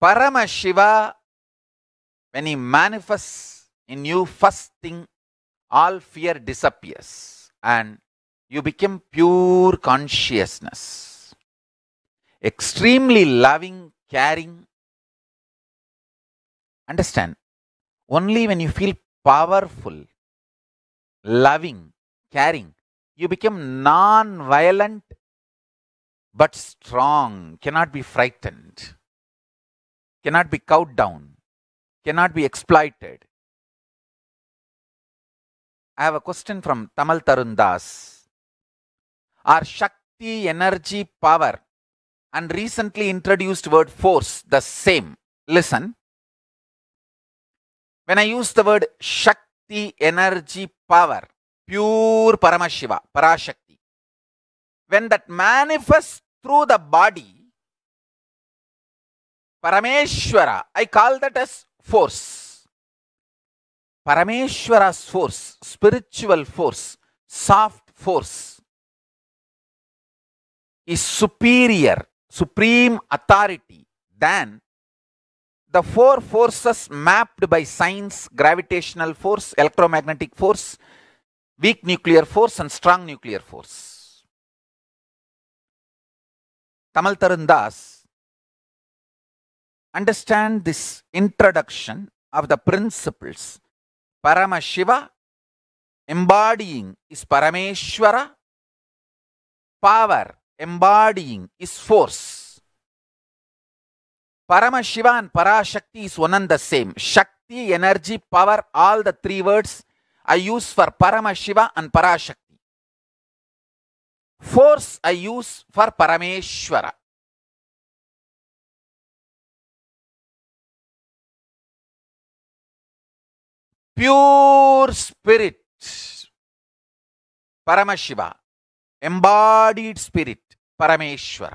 Paramashiva, when he manifests in you, first thing, all fear disappears and you become pure consciousness. Extremely loving, caring. Understand, only when you feel powerful, loving, caring, you become non violent but strong, cannot be frightened cannot be cowed down, cannot be exploited. I have a question from Tamal Tarun Das. Are Shakti, energy, power and recently introduced word force the same? Listen. When I use the word Shakti, energy, power, pure Paramashiva, Parashakti, when that manifests through the body, Parameshwara. I call that as force. Parameshwara's force, spiritual force, soft force is superior, supreme authority than the four forces mapped by science, gravitational force, electromagnetic force, weak nuclear force and strong nuclear force. Tamal Tarandas Das understand this introduction of the principles, Paramashiva embodying is Parameshwara, power embodying is force. Paramashiva and Parashakti is one and the same. Shakti, energy, power, all the three words I use for Paramashiva and Parashakti. Force I use for Parameshwara. Pure spirit Paramashiva embodied spirit Parameshwara